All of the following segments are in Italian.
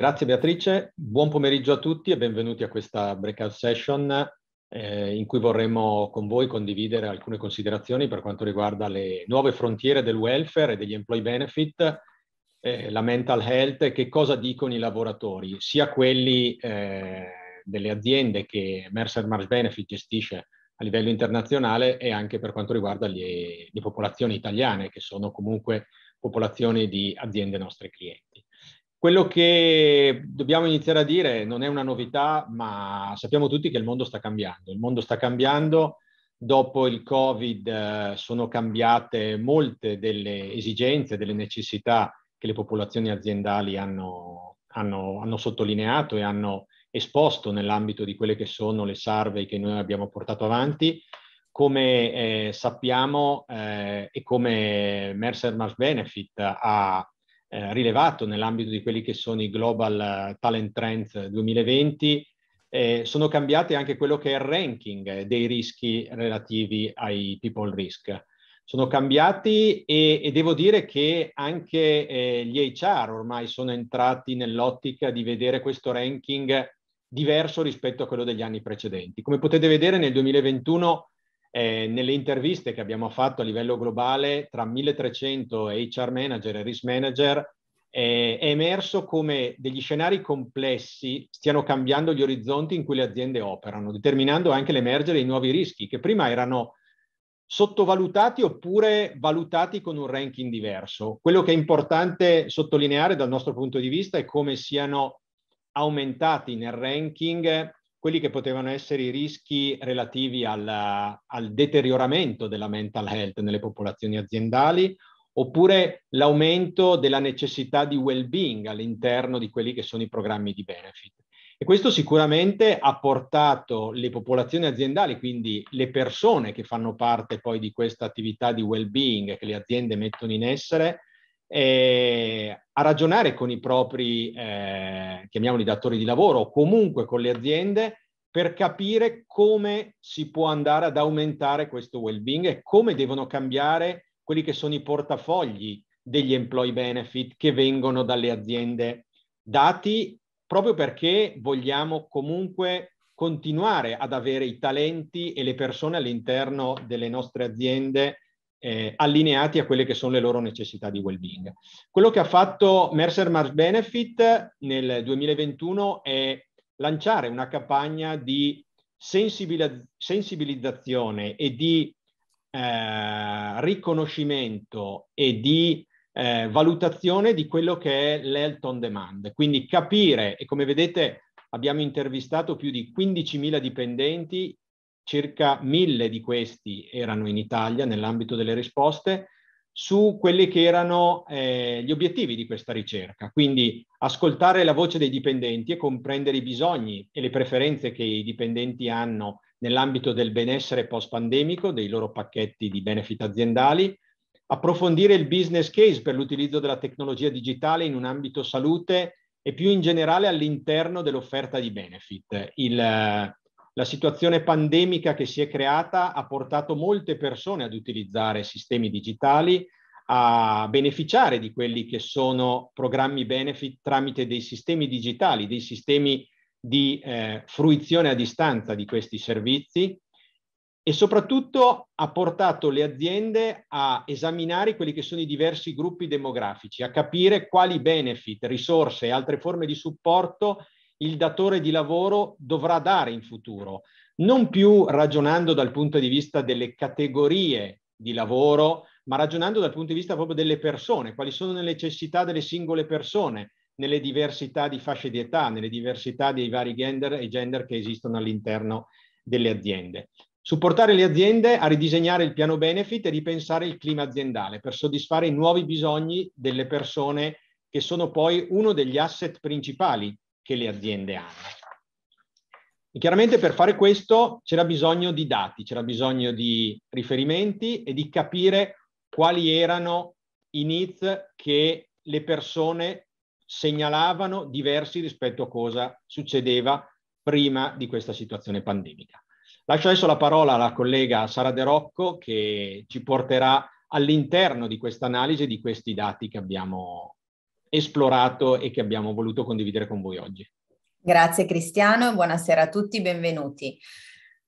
Grazie Beatrice, buon pomeriggio a tutti e benvenuti a questa breakout session eh, in cui vorremmo con voi condividere alcune considerazioni per quanto riguarda le nuove frontiere del welfare e degli employee benefit, eh, la mental health e che cosa dicono i lavoratori, sia quelli eh, delle aziende che Mercer Marsh Benefit gestisce a livello internazionale e anche per quanto riguarda le, le popolazioni italiane che sono comunque popolazioni di aziende nostre clienti. Quello che dobbiamo iniziare a dire non è una novità, ma sappiamo tutti che il mondo sta cambiando. Il mondo sta cambiando, dopo il Covid eh, sono cambiate molte delle esigenze, delle necessità che le popolazioni aziendali hanno, hanno, hanno sottolineato e hanno esposto nell'ambito di quelle che sono le survey che noi abbiamo portato avanti. Come eh, sappiamo eh, e come Mercer Mass Benefit ha eh, rilevato nell'ambito di quelli che sono i Global eh, Talent Trends 2020, eh, sono cambiati anche quello che è il ranking eh, dei rischi relativi ai people risk. Sono cambiati e, e devo dire che anche eh, gli HR ormai sono entrati nell'ottica di vedere questo ranking diverso rispetto a quello degli anni precedenti. Come potete vedere nel 2021 eh, nelle interviste che abbiamo fatto a livello globale tra 1300 HR manager e risk manager eh, è emerso come degli scenari complessi stiano cambiando gli orizzonti in cui le aziende operano, determinando anche l'emergere di nuovi rischi che prima erano sottovalutati oppure valutati con un ranking diverso. Quello che è importante sottolineare dal nostro punto di vista è come siano aumentati nel ranking quelli che potevano essere i rischi relativi al, al deterioramento della mental health nelle popolazioni aziendali oppure l'aumento della necessità di well-being all'interno di quelli che sono i programmi di benefit. E questo sicuramente ha portato le popolazioni aziendali, quindi le persone che fanno parte poi di questa attività di well-being che le aziende mettono in essere, eh, a ragionare con i propri, eh, chiamiamoli datori di lavoro, o comunque con le aziende, per capire come si può andare ad aumentare questo well-being e come devono cambiare quelli che sono i portafogli degli employee benefit che vengono dalle aziende dati, proprio perché vogliamo comunque continuare ad avere i talenti e le persone all'interno delle nostre aziende eh, allineati a quelle che sono le loro necessità di well-being. Quello che ha fatto Mercer Mars Benefit nel 2021 è lanciare una campagna di sensibilizzazione e di eh, riconoscimento e di eh, valutazione di quello che è l'health on demand. Quindi capire, e come vedete abbiamo intervistato più di 15.000 dipendenti circa mille di questi erano in Italia nell'ambito delle risposte, su quelli che erano eh, gli obiettivi di questa ricerca, quindi ascoltare la voce dei dipendenti e comprendere i bisogni e le preferenze che i dipendenti hanno nell'ambito del benessere post-pandemico, dei loro pacchetti di benefit aziendali, approfondire il business case per l'utilizzo della tecnologia digitale in un ambito salute e più in generale all'interno dell'offerta di benefit. Il, la situazione pandemica che si è creata ha portato molte persone ad utilizzare sistemi digitali, a beneficiare di quelli che sono programmi benefit tramite dei sistemi digitali, dei sistemi di eh, fruizione a distanza di questi servizi e soprattutto ha portato le aziende a esaminare quelli che sono i diversi gruppi demografici, a capire quali benefit, risorse e altre forme di supporto il datore di lavoro dovrà dare in futuro, non più ragionando dal punto di vista delle categorie di lavoro, ma ragionando dal punto di vista proprio delle persone, quali sono le necessità delle singole persone, nelle diversità di fasce di età, nelle diversità dei vari gender e gender che esistono all'interno delle aziende. Supportare le aziende a ridisegnare il piano benefit e ripensare il clima aziendale per soddisfare i nuovi bisogni delle persone che sono poi uno degli asset principali che le aziende hanno. E chiaramente per fare questo c'era bisogno di dati, c'era bisogno di riferimenti e di capire quali erano i needs che le persone segnalavano diversi rispetto a cosa succedeva prima di questa situazione pandemica. Lascio adesso la parola alla collega Sara De Rocco che ci porterà all'interno di questa analisi di questi dati che abbiamo esplorato e che abbiamo voluto condividere con voi oggi. Grazie Cristiano buonasera a tutti, benvenuti.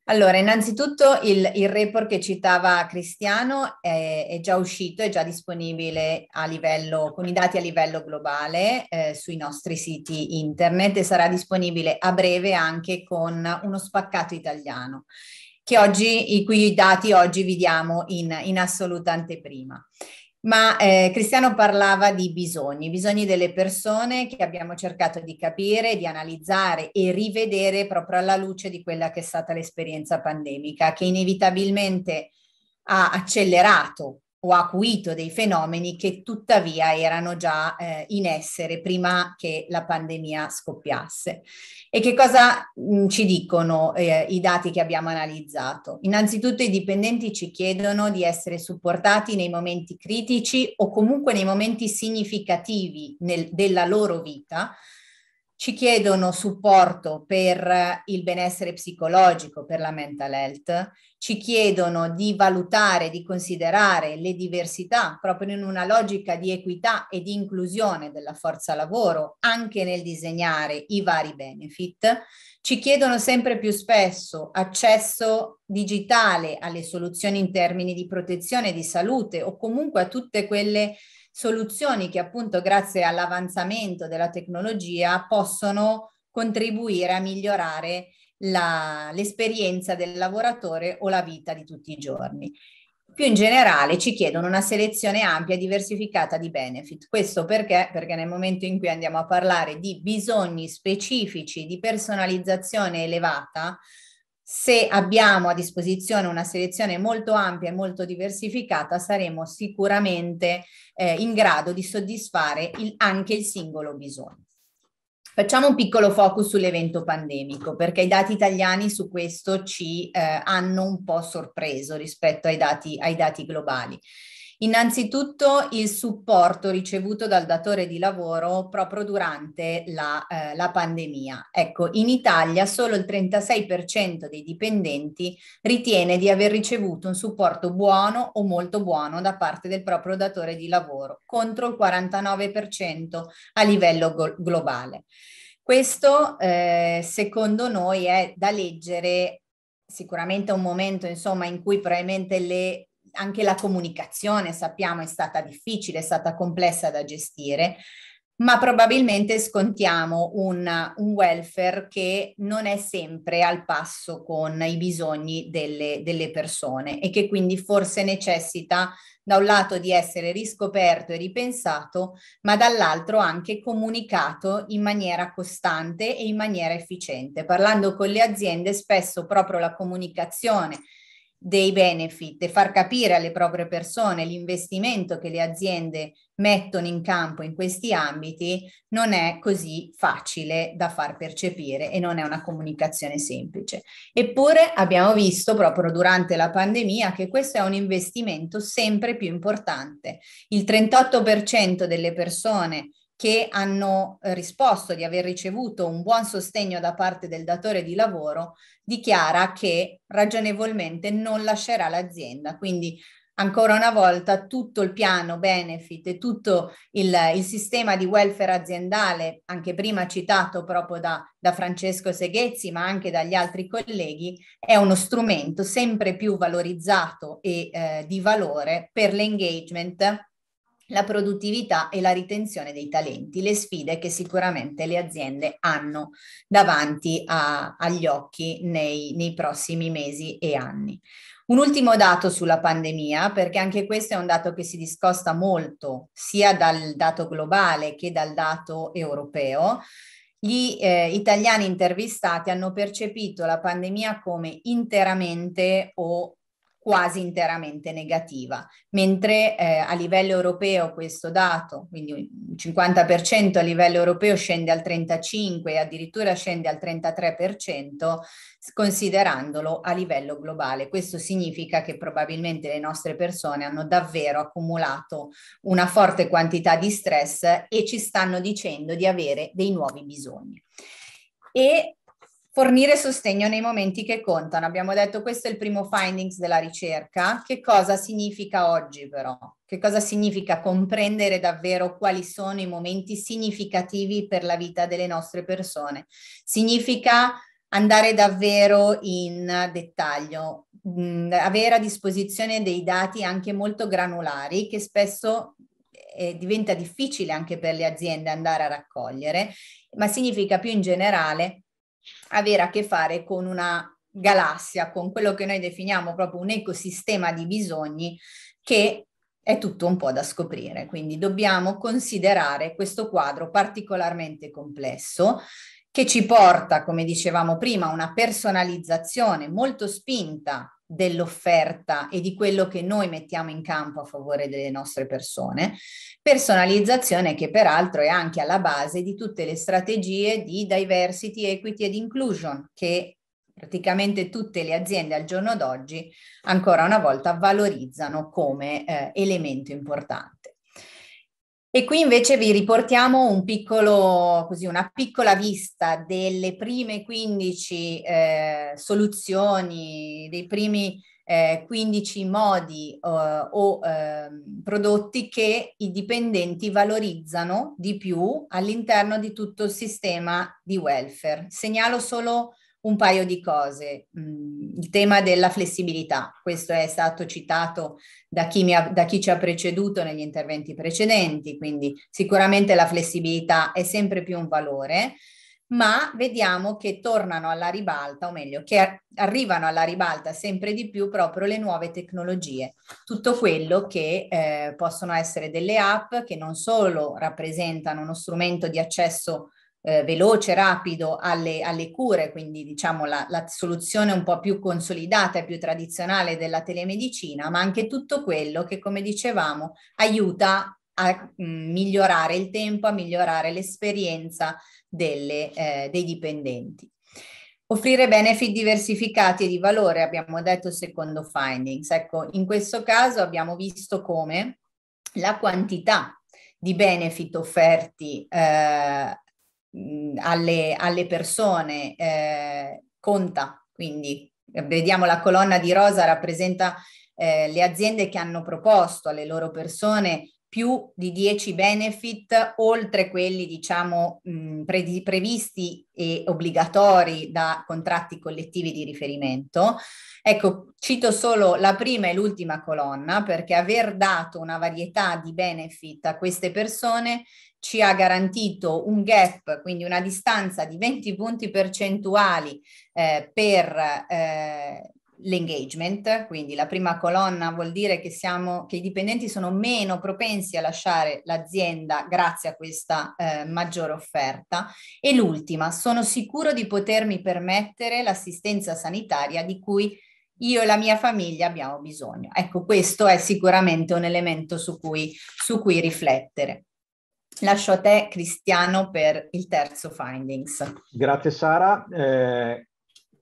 Allora, innanzitutto il, il, report che citava Cristiano è, è, già uscito, è già disponibile a livello, con i dati a livello globale eh, sui nostri siti internet e sarà disponibile a breve anche con uno spaccato italiano, oggi, i cui dati oggi vi diamo in, in assoluta anteprima. Ma eh, Cristiano parlava di bisogni, bisogni delle persone che abbiamo cercato di capire, di analizzare e rivedere proprio alla luce di quella che è stata l'esperienza pandemica, che inevitabilmente ha accelerato o acuito dei fenomeni che tuttavia erano già eh, in essere prima che la pandemia scoppiasse. E che cosa mh, mm, ci dicono eh, i dati che abbiamo analizzato? Innanzitutto i dipendenti ci chiedono di essere supportati nei momenti critici o comunque nei momenti significativi nel, della loro vita ci chiedono supporto per eh, il benessere psicologico, per la mental health, ci chiedono di valutare, di considerare le diversità proprio in una logica di equità e di inclusione della forza lavoro, anche nel disegnare i vari benefit, ci chiedono sempre più spesso accesso digitale alle soluzioni in termini di protezione di salute o comunque a tutte quelle soluzioni che appunto grazie all'avanzamento della tecnologia possono contribuire a migliorare la, l'esperienza del lavoratore o la vita di tutti i giorni. Più in generale ci chiedono una selezione ampia e diversificata di benefit. Questo perché? Perché nel momento in cui andiamo a parlare di bisogni specifici di personalizzazione elevata, se abbiamo a disposizione una selezione molto ampia e molto diversificata, saremo sicuramente eh, in grado di soddisfare il, anche il singolo bisogno. Facciamo un piccolo focus sull'evento pandemico, perché i dati italiani su questo ci eh, hanno un po' sorpreso rispetto ai dati, ai dati globali. Innanzitutto il supporto ricevuto dal datore di lavoro proprio durante la, eh, la pandemia. Ecco, in Italia solo il 36% dei dipendenti ritiene di aver ricevuto un supporto buono o molto buono da parte del proprio datore di lavoro, contro il 49% a livello go- globale. Questo eh, secondo noi è da leggere sicuramente un momento insomma in cui probabilmente le anche la comunicazione, sappiamo, è stata difficile, è stata complessa da gestire, ma probabilmente scontiamo un, un welfare che non è sempre al passo con i bisogni delle, delle persone e che quindi forse necessita da un lato di essere riscoperto e ripensato, ma dall'altro anche comunicato in maniera costante e in maniera efficiente. Parlando con le aziende, spesso proprio la comunicazione dei benefit e far capire alle proprie persone l'investimento che le aziende mettono in campo in questi ambiti non è così facile da far percepire e non è una comunicazione semplice. Eppure abbiamo visto proprio durante la pandemia che questo è un investimento sempre più importante. Il 38% delle persone che hanno eh, risposto di aver ricevuto un buon sostegno da parte del datore di lavoro, dichiara che ragionevolmente non lascerà l'azienda. Quindi ancora una volta tutto il piano benefit e tutto il, il sistema di welfare aziendale, anche prima citato proprio da, da Francesco Seghezzi, ma anche dagli altri colleghi, è uno strumento sempre più valorizzato e eh, di valore per l'engagement la produttività e la ritenzione dei talenti, le sfide che sicuramente le aziende hanno davanti a, agli occhi nei, nei prossimi mesi e anni. Un ultimo dato sulla pandemia, perché anche questo è un dato che si discosta molto sia dal dato globale che dal dato europeo. Gli eh, italiani intervistati hanno percepito la pandemia come interamente o quasi interamente negativa, mentre eh, a livello europeo questo dato, quindi il 50% a livello europeo scende al 35% e addirittura scende al 33% considerandolo a livello globale. Questo significa che probabilmente le nostre persone hanno davvero accumulato una forte quantità di stress e ci stanno dicendo di avere dei nuovi bisogni. E fornire sostegno nei momenti che contano. Abbiamo detto questo è il primo findings della ricerca. Che cosa significa oggi però? Che cosa significa comprendere davvero quali sono i momenti significativi per la vita delle nostre persone? Significa andare davvero in dettaglio, mh, mm, avere a disposizione dei dati anche molto granulari che spesso eh, diventa difficile anche per le aziende andare a raccogliere, ma significa più in generale avere a che fare con una galassia, con quello che noi definiamo proprio un ecosistema di bisogni che è tutto un po' da scoprire, quindi dobbiamo considerare questo quadro particolarmente complesso che ci porta, come dicevamo prima, a una personalizzazione molto spinta dell'offerta e di quello che noi mettiamo in campo a favore delle nostre persone, personalizzazione che peraltro è anche alla base di tutte le strategie di diversity, equity ed inclusion che praticamente tutte le aziende al giorno d'oggi ancora una volta valorizzano come eh, elemento importante. E qui invece vi riportiamo un piccolo, così, una piccola vista delle prime 15 eh, soluzioni, dei primi eh, 15 modi eh, o ehm, prodotti che i dipendenti valorizzano di più all'interno di tutto il sistema di welfare. Segnalo solo un paio di cose. Mm, il tema della flessibilità, questo è stato citato da chi, ha, da chi, ci ha preceduto negli interventi precedenti, quindi sicuramente la flessibilità è sempre più un valore, ma vediamo che tornano alla ribalta, o meglio, che arrivano alla ribalta sempre di più proprio le nuove tecnologie, tutto quello che eh, possono essere delle app che non solo rappresentano uno strumento di accesso eh, veloce, rapido alle, alle, cure, quindi diciamo la, la, soluzione un po' più consolidata e più tradizionale della telemedicina, ma anche tutto quello che, come dicevamo, aiuta a mh, mm, migliorare il tempo, a migliorare l'esperienza delle, eh, dei dipendenti. Offrire benefit diversificati e di valore, abbiamo detto secondo findings. Ecco, in questo caso abbiamo visto come la quantità di benefit offerti eh, mh, mhmm, alle, alle, persone eh, conta. Quindi vediamo la colonna di rosa rappresenta eh, le aziende che hanno proposto alle loro persone più di 10 benefit oltre quelli diciamo mh, mhmm, pre- previsti e obbligatori da contratti collettivi di riferimento. Ecco, cito solo la prima e l'ultima colonna perché aver dato una varietà di benefit a queste persone ci ha garantito un gap, quindi una distanza di 20 punti percentuali eh, per eh, l'engagement, quindi la prima colonna vuol dire che, siamo, che, i dipendenti sono meno propensi a lasciare l'azienda grazie a questa eh, maggiore offerta e l'ultima, sono sicuro di potermi permettere l'assistenza sanitaria di cui io e la mia famiglia abbiamo bisogno. Ecco, questo è sicuramente un elemento su cui, su cui riflettere. Lascio a te Cristiano per il terzo findings. Grazie Sara. Eh,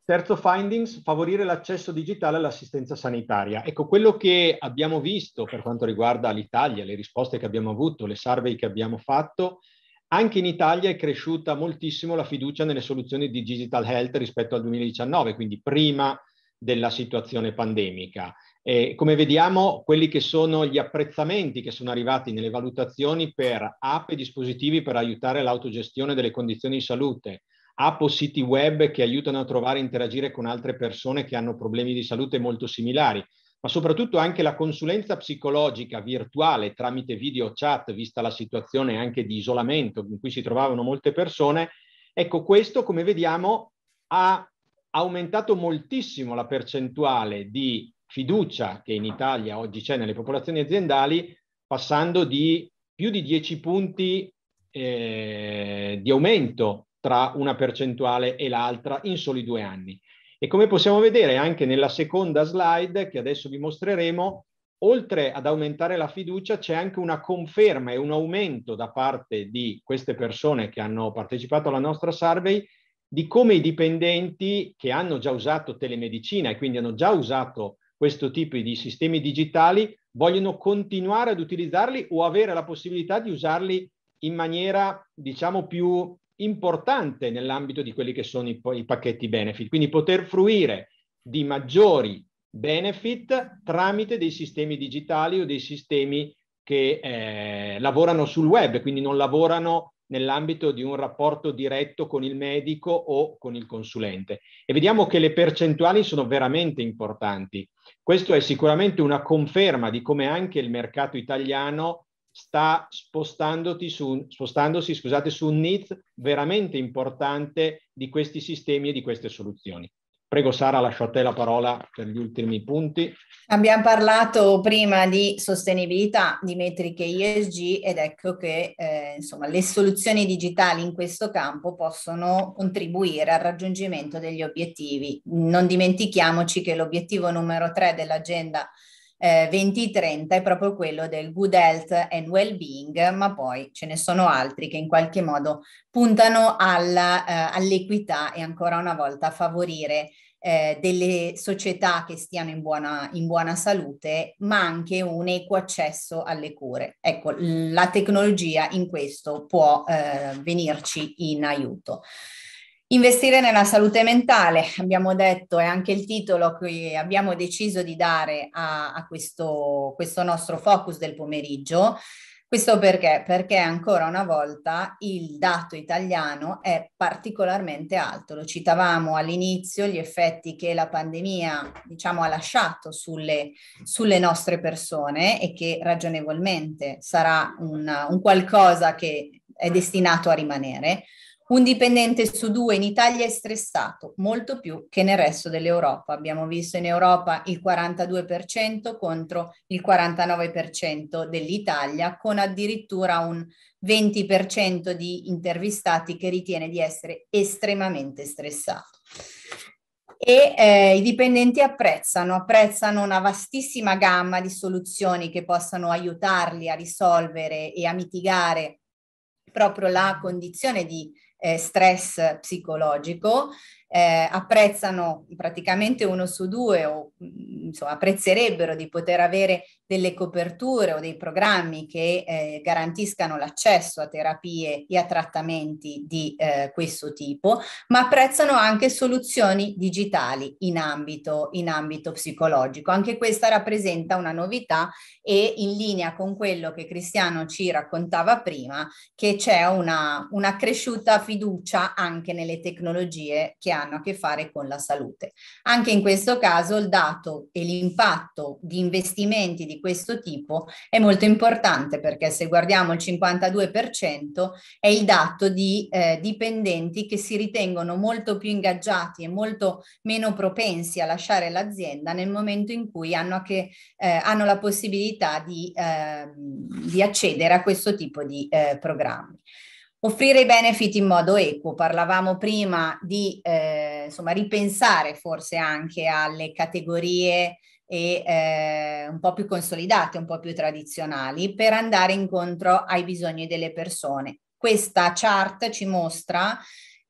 terzo findings, favorire l'accesso digitale all'assistenza sanitaria. Ecco, quello che abbiamo visto per quanto riguarda l'Italia, le risposte che abbiamo avuto, le survey che abbiamo fatto, anche in Italia è cresciuta moltissimo la fiducia nelle soluzioni di digital health rispetto al 2019, quindi prima della situazione pandemica. Eh, come vediamo, quelli che sono gli apprezzamenti che sono arrivati nelle valutazioni per app e dispositivi per aiutare l'autogestione delle condizioni di salute, app o siti web che aiutano a trovare e interagire con altre persone che hanno problemi di salute molto similari, ma soprattutto anche la consulenza psicologica virtuale tramite video chat, vista la situazione anche di isolamento in cui si trovavano molte persone. Ecco, questo, come vediamo, ha aumentato moltissimo la percentuale di fiducia che in Italia oggi c'è nelle popolazioni aziendali, passando di più di 10 punti eh, di aumento tra una percentuale e l'altra in soli due anni. E come possiamo vedere anche nella seconda slide che adesso vi mostreremo, oltre ad aumentare la fiducia c'è anche una conferma e un aumento da parte di queste persone che hanno partecipato alla nostra survey di come i dipendenti che hanno già usato telemedicina e quindi hanno già usato questo tipo di sistemi digitali vogliono continuare ad utilizzarli o avere la possibilità di usarli in maniera, diciamo, più importante nell'ambito di quelli che sono i, i pacchetti benefit. Quindi poter fruire di maggiori benefit tramite dei sistemi digitali o dei sistemi che eh, lavorano sul web, quindi non lavorano nell'ambito di un rapporto diretto con il medico o con il consulente. E vediamo che le percentuali sono veramente importanti. Questo è sicuramente una conferma di come anche il mercato italiano sta su, spostandosi scusate, su un needs veramente importante di questi sistemi e di queste soluzioni. Prego Sara, lascio a te la parola per gli ultimi punti. Abbiamo parlato prima di sostenibilità, di metriche ISG ed ecco che eh, insomma, le soluzioni digitali in questo campo possono contribuire al raggiungimento degli obiettivi. Non dimentichiamoci che l'obiettivo numero 3 dell'agenda eh, 2030 è proprio quello del good health and well-being, ma poi ce ne sono altri che in qualche modo puntano alla, eh, all'equità e ancora una volta a favorire eh, delle società che stiano in buona, in buona, salute, ma anche un equo accesso alle cure. Ecco, la tecnologia in questo può eh, venirci in aiuto. Investire nella salute mentale, abbiamo detto, è anche il titolo che abbiamo deciso di dare a, a questo, questo nostro focus del pomeriggio. Questo perché? Perché ancora una volta il dato italiano è particolarmente alto. Lo citavamo all'inizio, gli effetti che la pandemia diciamo, ha lasciato sulle, sulle, nostre persone e che ragionevolmente sarà una, un qualcosa che è destinato a rimanere. Un dipendente su due in Italia è stressato, molto più che nel resto dell'Europa. Abbiamo visto in Europa il 42% contro il 49% dell'Italia, con addirittura un 20% di intervistati che ritiene di essere estremamente stressato. E eh, i dipendenti apprezzano, apprezzano una vastissima gamma di soluzioni che possano aiutarli a risolvere e a mitigare proprio la condizione di eh, stress psicologico eh, apprezzano praticamente uno su due o mm, insomma, apprezzerebbero di poter avere delle coperture o dei programmi che eh, garantiscano l'accesso a terapie e a trattamenti di eh, questo tipo, ma apprezzano anche soluzioni digitali in ambito, in ambito psicologico. Anche questa rappresenta una novità e in linea con quello che Cristiano ci raccontava prima, che c'è una, una cresciuta fiducia anche nelle tecnologie che hanno hanno a che fare con la salute. Anche in questo caso il dato e l'impatto di investimenti di questo tipo è molto importante perché se guardiamo il 52% è il dato di eh, dipendenti che si ritengono molto più ingaggiati e molto meno propensi a lasciare l'azienda nel momento in cui hanno, che, eh, hanno la possibilità di, eh, di, accedere a questo tipo di eh, programmi. Offrire i benefit in modo equo, parlavamo prima di eh, insomma, ripensare forse anche alle categorie e, eh, un po' più consolidate, un po' più tradizionali, per andare incontro ai bisogni delle persone. Questa chart ci mostra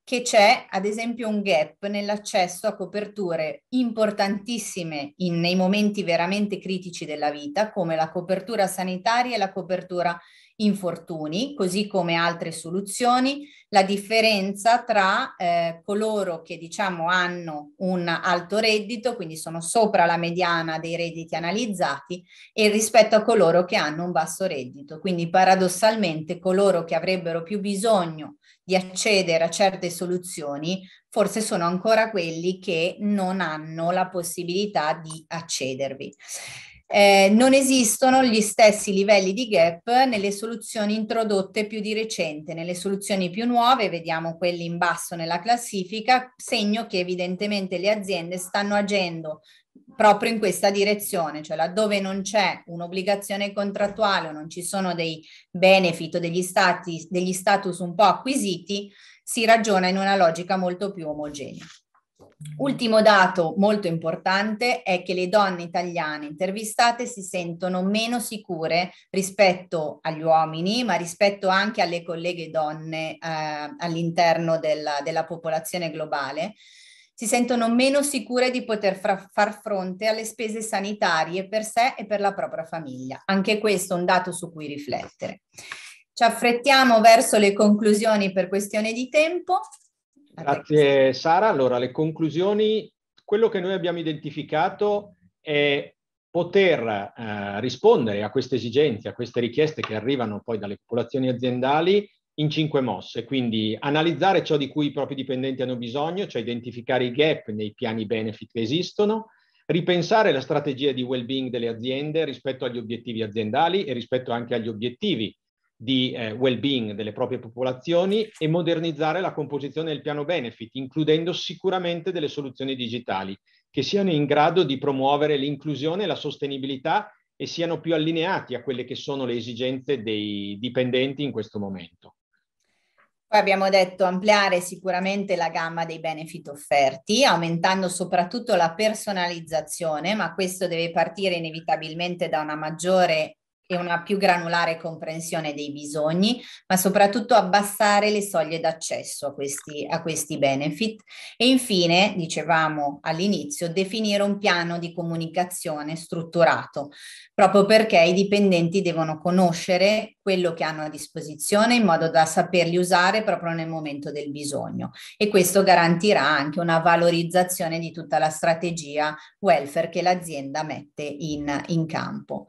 che c'è ad esempio un gap nell'accesso a coperture importantissime in, nei momenti veramente critici della vita, come la copertura sanitaria e la copertura infortuni, così come altre soluzioni, la differenza tra eh, coloro che diciamo hanno un alto reddito, quindi sono sopra la mediana dei redditi analizzati, e rispetto a coloro che hanno un basso reddito. Quindi paradossalmente coloro che avrebbero più bisogno di accedere a certe soluzioni forse sono ancora quelli che non hanno la possibilità di accedervi eh, non esistono gli stessi livelli di gap nelle soluzioni introdotte più di recente. Nelle soluzioni più nuove vediamo quelli in basso nella classifica, segno che evidentemente le aziende stanno agendo proprio in questa direzione, cioè laddove non c'è un'obbligazione contrattuale o non ci sono dei benefit o degli, stati, degli status un po' acquisiti, si ragiona in una logica molto più omogenea. Ultimo dato molto importante è che le donne italiane intervistate si sentono meno sicure rispetto agli uomini, ma rispetto anche alle colleghe donne eh, all'interno della, della, popolazione globale. Si sentono meno sicure di poter fra- far fronte alle spese sanitarie per sé e per la propria famiglia. Anche questo è un dato su cui riflettere. Ci affrettiamo verso le conclusioni per questione di tempo. Grazie Sara. Allora, le conclusioni, quello che noi abbiamo identificato è poter eh, rispondere a queste esigenze, a queste richieste che arrivano poi dalle popolazioni aziendali in cinque mosse, quindi analizzare ciò di cui i propri dipendenti hanno bisogno, cioè identificare i gap nei piani benefit che esistono, ripensare la strategia di well-being delle aziende rispetto agli obiettivi aziendali e rispetto anche agli obiettivi di eh, well-being delle proprie popolazioni e modernizzare la composizione del piano benefit, includendo sicuramente delle soluzioni digitali che siano in grado di promuovere l'inclusione e la sostenibilità e siano più allineati a quelle che sono le esigenze dei dipendenti in questo momento. Poi abbiamo detto ampliare sicuramente la gamma dei benefit offerti, aumentando soprattutto la personalizzazione, ma questo deve partire inevitabilmente da una maggiore e una più granulare comprensione dei bisogni, ma soprattutto abbassare le soglie d'accesso a questi, a questi benefit. E infine, dicevamo all'inizio, definire un piano di comunicazione strutturato, proprio perché i dipendenti devono conoscere quello che hanno a disposizione in modo da saperli usare proprio nel momento del bisogno. E questo garantirà anche una valorizzazione di tutta la strategia welfare che l'azienda mette in, in campo.